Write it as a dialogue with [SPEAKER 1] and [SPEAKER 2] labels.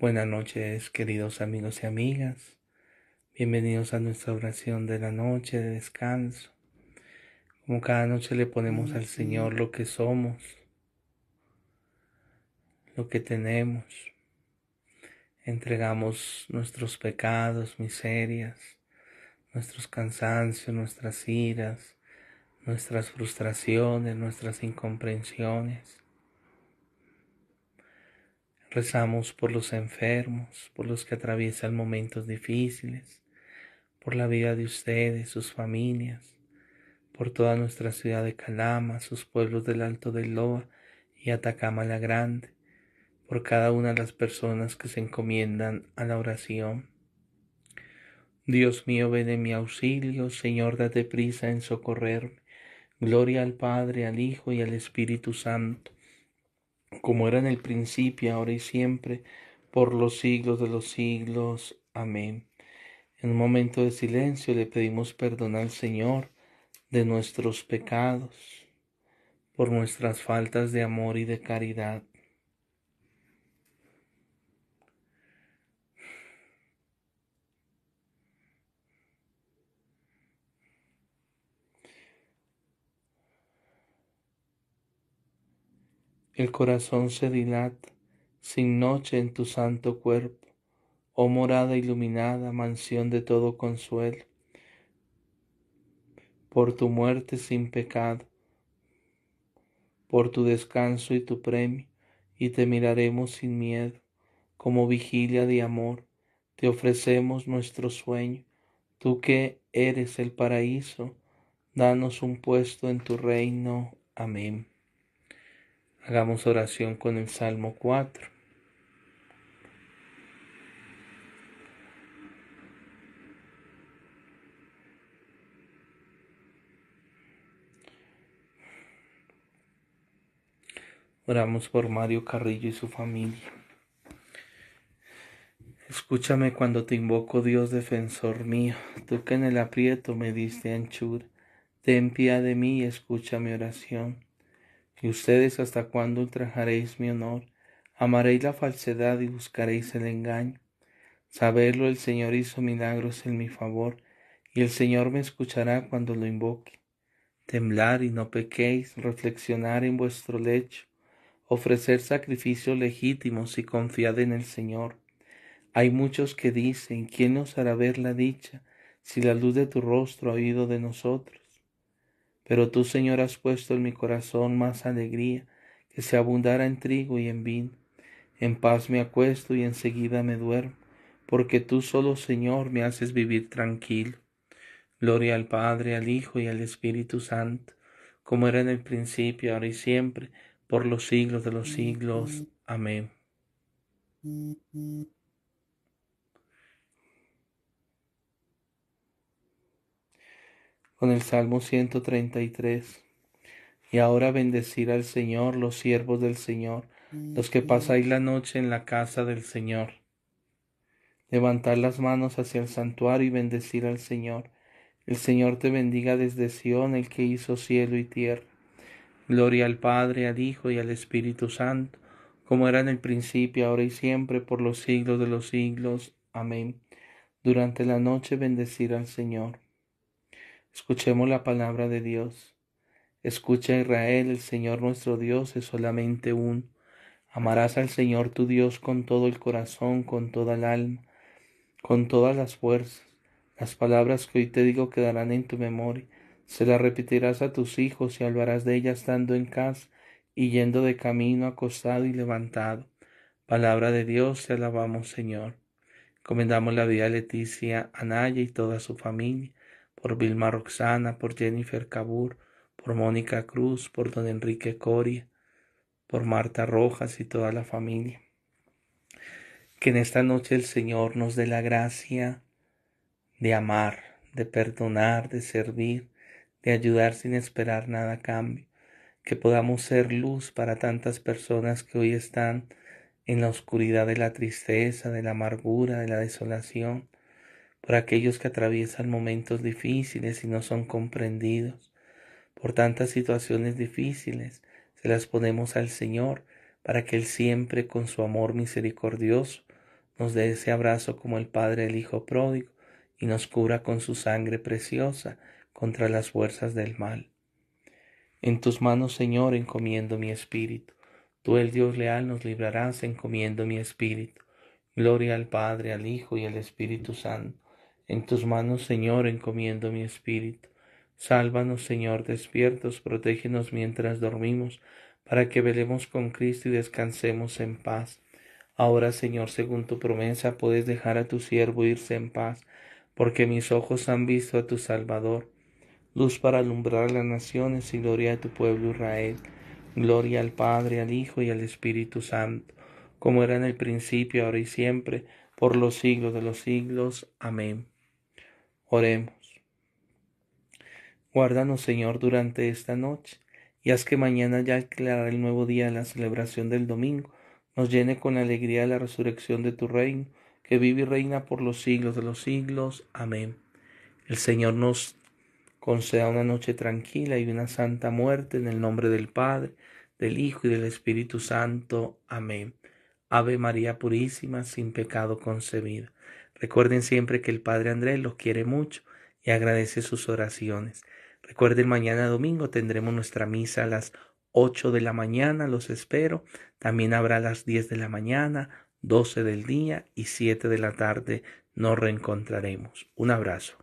[SPEAKER 1] Buenas noches, queridos amigos y amigas. Bienvenidos a nuestra oración de la noche de descanso. Como cada noche le ponemos al Señor lo que somos, lo que tenemos. Entregamos nuestros pecados, miserias, nuestros cansancios, nuestras iras, nuestras frustraciones, nuestras incomprensiones Rezamos por los enfermos, por los que atraviesan momentos difíciles, por la vida de ustedes, sus familias, por toda nuestra ciudad de Calama, sus pueblos del Alto del Loa y Atacama la Grande, por cada una de las personas que se encomiendan a la oración. Dios mío, ven en mi auxilio, Señor, date prisa en socorrerme. Gloria al Padre, al Hijo y al Espíritu Santo como era en el principio, ahora y siempre, por los siglos de los siglos. Amén. En un momento de silencio le pedimos perdón al Señor de nuestros pecados, por nuestras faltas de amor y de caridad. El corazón se dilata sin noche en tu santo cuerpo, oh morada iluminada, mansión de todo consuelo. Por tu muerte sin pecado, por tu descanso y tu premio, y te miraremos sin miedo, como vigilia de amor, te ofrecemos nuestro sueño, tú que eres el paraíso, danos un puesto en tu reino. Amén. Hagamos oración con el Salmo 4. Oramos por Mario Carrillo y su familia. Escúchame cuando te invoco, Dios defensor mío, tú que en el aprieto me diste anchura. Ten piedad de mí y escucha mi oración y ustedes hasta cuándo ultrajaréis mi honor, amaréis la falsedad y buscaréis el engaño. Saberlo el Señor hizo milagros en mi favor, y el Señor me escuchará cuando lo invoque. Temblar y no pequéis, reflexionar en vuestro lecho, ofrecer sacrificios legítimos y confiad en el Señor. Hay muchos que dicen, ¿quién os hará ver la dicha si la luz de tu rostro ha ido de nosotros? Pero tú, Señor, has puesto en mi corazón más alegría, que se abundara en trigo y en vino. En paz me acuesto y enseguida me duermo, porque tú solo, Señor, me haces vivir tranquilo. Gloria al Padre, al Hijo y al Espíritu Santo, como era en el principio, ahora y siempre, por los siglos de los siglos. Amén. con el Salmo 133. Y ahora bendecir al Señor, los siervos del Señor, los que pasáis la noche en la casa del Señor. Levantar las manos hacia el santuario y bendecir al Señor. El Señor te bendiga desde Sión, el que hizo cielo y tierra. Gloria al Padre, al Hijo y al Espíritu Santo, como era en el principio, ahora y siempre, por los siglos de los siglos. Amén. Durante la noche bendecir al Señor. Escuchemos la palabra de Dios. Escucha Israel, el Señor nuestro Dios es solamente uno. Amarás al Señor tu Dios con todo el corazón, con toda el alma, con todas las fuerzas. Las palabras que hoy te digo quedarán en tu memoria. Se las repetirás a tus hijos y hablarás de ellas estando en casa y yendo de camino acostado y levantado. Palabra de Dios, te alabamos Señor. Comendamos la vida a Leticia, Anaya y toda su familia por Vilma Roxana, por Jennifer Cabur, por Mónica Cruz, por don Enrique Coria, por Marta Rojas y toda la familia. Que en esta noche el Señor nos dé la gracia de amar, de perdonar, de servir, de ayudar sin esperar nada a cambio. Que podamos ser luz para tantas personas que hoy están en la oscuridad de la tristeza, de la amargura, de la desolación, por aquellos que atraviesan momentos difíciles y no son comprendidos. Por tantas situaciones difíciles se las ponemos al Señor para que Él siempre con su amor misericordioso nos dé ese abrazo como el Padre el Hijo pródigo y nos cura con su sangre preciosa contra las fuerzas del mal. En tus manos, Señor, encomiendo mi espíritu. Tú, el Dios leal, nos librarás encomiendo mi espíritu. Gloria al Padre, al Hijo y al Espíritu Santo en tus manos, Señor, encomiendo mi espíritu. Sálvanos, Señor, despiertos, protégenos mientras dormimos, para que velemos con Cristo y descansemos en paz. Ahora, Señor, según tu promesa, puedes dejar a tu siervo irse en paz, porque mis ojos han visto a tu Salvador, luz para alumbrar las naciones y gloria a tu pueblo Israel. Gloria al Padre, al Hijo y al Espíritu Santo, como era en el principio, ahora y siempre, por los siglos de los siglos. Amén. Oremos. Guárdanos, Señor, durante esta noche, y haz que mañana, ya aclarar el nuevo día la celebración del domingo, nos llene con alegría la resurrección de tu reino, que vive y reina por los siglos de los siglos. Amén. El Señor nos conceda una noche tranquila y una santa muerte en el nombre del Padre, del Hijo y del Espíritu Santo. Amén. Ave María Purísima, sin pecado concebida. Recuerden siempre que el Padre Andrés los quiere mucho y agradece sus oraciones. Recuerden, mañana domingo tendremos nuestra misa a las 8 de la mañana, los espero. También habrá a las 10 de la mañana, 12 del día y 7 de la tarde. Nos reencontraremos. Un abrazo.